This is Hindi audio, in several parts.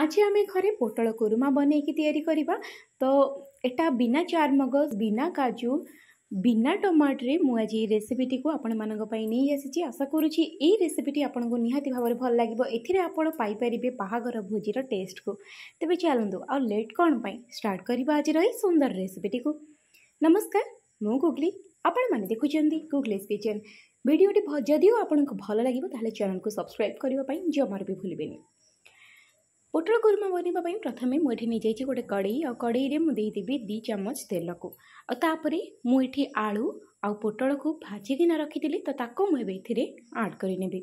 आज आम घर पोट कुरमा बनई कि तो एटा बिना चारमगज बिना काजु बिना टमाटर मुझे रेसीपिटी को आपण मानी नहीं आशा करेसीपीटी आपहती भाव में भल लगे एपर बाहर भोजर टेस्ट को तेज चलत आट कौन स्टार्ट कर आज सुंदर रेसीपिटी को नमस्कार मुगली आपण मैंने देखुं गुगलीस किचेन भिडटे जदि आपको भल लगे चैनल को सब्सक्राइब करने जमार भी भूल ପୋଟଳ କୁରୁମା ବନେଇବା ପାଇଁ ପ୍ରଥମେ ମୁଁ ଏଠି ନେଇଯାଇଛି ଗୋଟେ କଡ଼େଇ ଆଉ କଡ଼େଇରେ ମୁଁ ଦେଇଦେବି ଦୁଇ ଚାମଚ ତେଲକୁ ଆଉ ତାପରେ ମୁଁ ଏଠି ଆଳୁ ଆଉ ପୋଟଳକୁ ଭାଜିକିନା ରଖିଥିଲି ତ ତାକୁ ମୁଁ ଏବେ ଏଥିରେ ଆଡ଼ କରିନେବି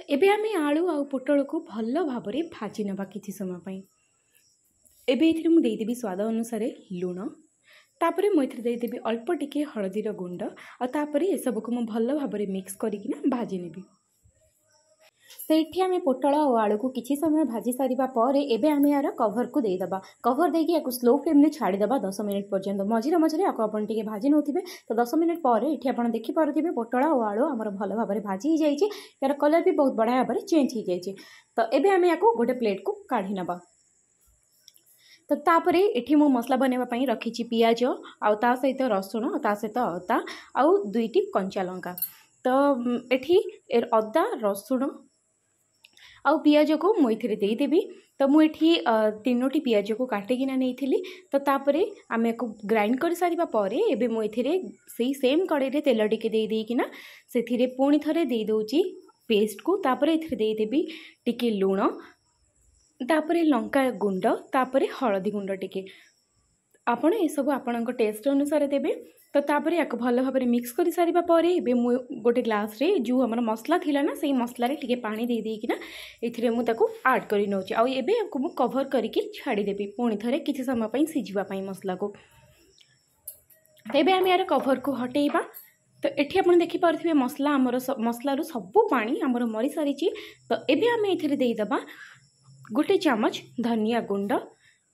ତ ଏବେ ଆମେ ଆଳୁ ଆଉ ପୋଟଳକୁ ଭଲ ଭାବରେ ଭାଜି ନେବା କିଛି ସମୟ ପାଇଁ ଏବେ ଏଥିରେ ମୁଁ ଦେଇଦେବି ସ୍ୱାଦ ଅନୁସାରେ ଲୁଣ ତାପରେ ମୁଁ ଏଥିରେ ଦେଇଦେବି ଅଳ୍ପ ଟିକିଏ ହଳଦୀର ଗୁଣ୍ଡ ଆଉ ତାପରେ ଏସବୁକୁ ମୁଁ ଭଲ ଭାବରେ ମିକ୍ସ କରିକିନା ଭାଜି ନେବି सेठी पोटल और आलू को किसी समय भाजी सारापर एवं आम यार कभर को देद कभर देखिए स्लो फ्लेम छाड़देव दस मिनिट पर्यटन मझे मझे आपके भाजी नौते तो दस मिनिट पर ये आप देखिपे पोटल और आलु आम भल भाव भाजी ही जाइए यार कलर भी बहुत बढ़िया भाव चेंज हो जाए तो ये आम या गोटे प्लेट को काढ़ी ना तो तापर इटे मुझ मसला बनवाई रखी पिज आसत रसुण तासत तो अदा आईटी कंचा लंका तो ये अदा रसुण ଆଉ ପିଆଜକୁ ମୁଁ ଏଥିରେ ଦେଇଦେବି ତ ମୁଁ ଏଠି ତିନୋଟି ପିଆଜକୁ କାଟିକିନା ନେଇଥିଲି ତ ତାପରେ ଆମେ ୟାକୁ ଗ୍ରାଇଣ୍ଡ କରିସାରିବା ପରେ ଏବେ ମୁଁ ଏଥିରେ ସେଇ ସେମ୍ କଡ଼େଇରେ ତେଲ ଟିକେ ଦେଇ ଦେଇକିନା ସେଥିରେ ପୁଣି ଥରେ ଦେଇ ଦେଉଛି ପେଷ୍ଟକୁ ତାପରେ ଏଥିରେ ଦେଇଦେବି ଟିକେ ଲୁଣ ତାପରେ ଲଙ୍କା ଗୁଣ୍ଡ ତାପରେ ହଳଦୀ ଗୁଣ୍ଡ ଟିକେ ଆପଣ ଏସବୁ ଆପଣଙ୍କ ଟେଷ୍ଟ ଅନୁସାରେ ଦେବେ ତ ତାପରେ ୟାକୁ ଭଲ ଭାବରେ ମିକ୍ସ କରିସାରିବା ପରେ ଏବେ ମୁଁ ଗୋଟେ ଗ୍ଲାସ୍ରେ ଯେଉଁ ଆମର ମସଲା ଥିଲା ନା ସେଇ ମସଲାରେ ଟିକେ ପାଣି ଦେଇ ଦେଇକିନା ଏଥିରେ ମୁଁ ତାକୁ ଆଡ଼୍ କରି ନେଉଛି ଆଉ ଏବେ ୟାକୁ ମୁଁ କଭର୍ କରିକି ଛାଡ଼ିଦେବି ପୁଣି ଥରେ କିଛି ସମୟ ପାଇଁ ସିଝିବା ପାଇଁ ମସଲାକୁ ଏବେ ଆମେ ୟାର କଭର୍କୁ ହଟେଇବା ତ ଏଠି ଆପଣ ଦେଖିପାରୁଥିବେ ମସଲା ଆମର ମସଲାରୁ ସବୁ ପାଣି ଆମର ମରିସାରିଛି ତ ଏବେ ଆମେ ଏଥିରେ ଦେଇଦେବା ଗୋଟେ ଚାମଚ ଧନିଆ ଗୁଣ୍ଡ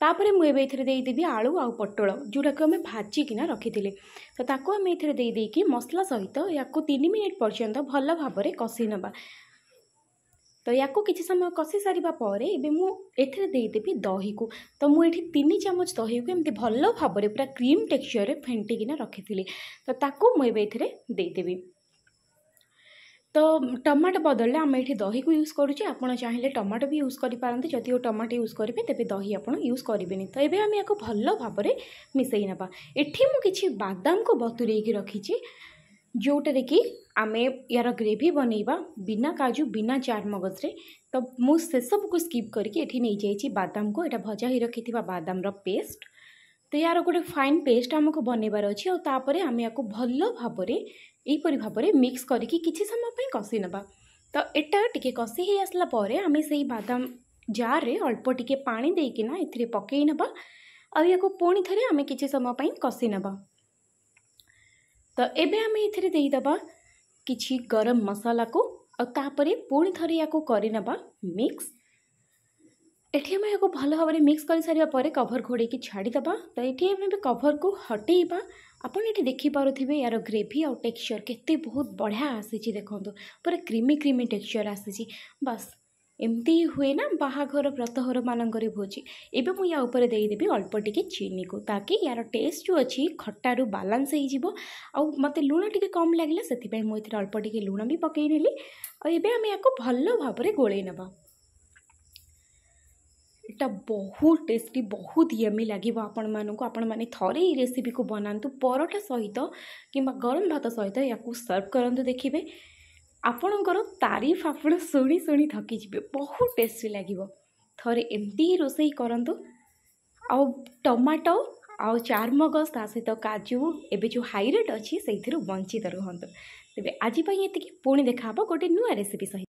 तापर मुझेदेवि आलु आ पट जोटा कि भाजिकिना रखी तो आम ए मसला सहित या तीन मिनिट पर्यंत भल भाव कषी ना तो या कि समय कषि सारे एदेवि दही को तो मुझे तीन चामच दही को भल भाव पूरा क्रीम टेक्सचर में फेटिकिना रखी तो ताकू मुझे देदेवी तो टमाटो बदल आम ये दही को यूज करुचे आप चाहिए टमाटो भी यूज करते जदि टमाटो यूज करेंगे तेज दही आप यूज करें तो ये आम या भल भाव मिसई ना इटि मुझे बादाम को बतुरे रखी जोटे कि आम यार ग्रेवि बनवा बिना काजु बिना चार चारमगजे तो मुझे को स्किप करके ये नहीं बादाम को यहाँ भजा ही रखी बादाम रा पेस्ट तो यार गोटे फाइन पेस्ट आमको बनाबार अच्छे आउँदै आम या भाव योपरि भावना मिक्स गरिक समयप कसि न त या टिक कसिहै आसलाप बादम जारे अल्प टिक पाइकन ए पकेन आमे या पिथे समय कसि न तपाईँ आम किछि गरम मसला मिक्स ଏଠି ଆମେ ଏହାକୁ ଭଲ ଭାବରେ ମିକ୍ସ କରିସାରିବା ପରେ କଭର ଘୋଡ଼େଇକି ଛାଡ଼ିଦେବା ତ ଏଠି ଆମେ ଏବେ କଭରକୁ ହଟେଇବା ଆପଣ ଏଠି ଦେଖିପାରୁଥିବେ ଏହାର ଗ୍ରେଭି ଆଉ ଟେକ୍ସଚର୍ କେତେ ବହୁତ ବଢ଼ିଆ ଆସିଛି ଦେଖନ୍ତୁ ପୁରା କ୍ରିମି କ୍ରିମି ଟେକ୍ସଚର୍ ଆସିଛି ବାସ୍ ଏମିତି ହୁଏ ନା ବାହାଘର ବ୍ରତଘର ମାନଙ୍କରେ ଭୋଜି ଏବେ ମୁଁ ୟା ଉପରେ ଦେଇଦେବି ଅଳ୍ପ ଟିକେ ଚିନିକୁ ତାକି ୟାର ଟେଷ୍ଟ ଯେଉଁ ଅଛି ଖଟାରୁ ବାଲାନ୍ସ ହେଇଯିବ ଆଉ ମୋତେ ଲୁଣ ଟିକେ କମ୍ ଲାଗିଲା ସେଥିପାଇଁ ମୁଁ ଏଥିରେ ଅଳ୍ପ ଟିକେ ଲୁଣ ବି ପକାଇ ନେଲି ଆଉ ଏବେ ଆମେ ୟାକୁ ଭଲ ଭାବରେ ଗୋଳେଇ ନେବା ଏଇଟା ବହୁତ ଟେଷ୍ଟି ବହୁତ ୟମି ଲାଗିବ ଆପଣମାନଙ୍କୁ ଆପଣମାନେ ଥରେ ଏହି ରେସିପିକୁ ବନାନ୍ତୁ ପରଟା ସହିତ କିମ୍ବା ଗରମ ଭାତ ସହିତ ଏହାକୁ ସର୍ଭ କରନ୍ତୁ ଦେଖିବେ ଆପଣଙ୍କର ତାରିଫ ଆପଣ ଶୁଣି ଶୁଣି ଥକିଯିବେ ବହୁତ ଟେଷ୍ଟି ଲାଗିବ ଥରେ ଏମିତି ହିଁ ରୋଷେଇ କରନ୍ତୁ ଆଉ ଟମାଟୋ ଆଉ ଚାରମଗଜ ତା ସହିତ କାଜୁ ଏବେ ଯେଉଁ ହାଇ ରେଟ୍ ଅଛି ସେଇଥିରୁ ବଞ୍ଚିତ ରୁହନ୍ତୁ ତେବେ ଆଜି ପାଇଁ ଏତିକି ପୁଣି ଦେଖାହେବ ଗୋଟେ ନୂଆ ରେସିପି ସହିତ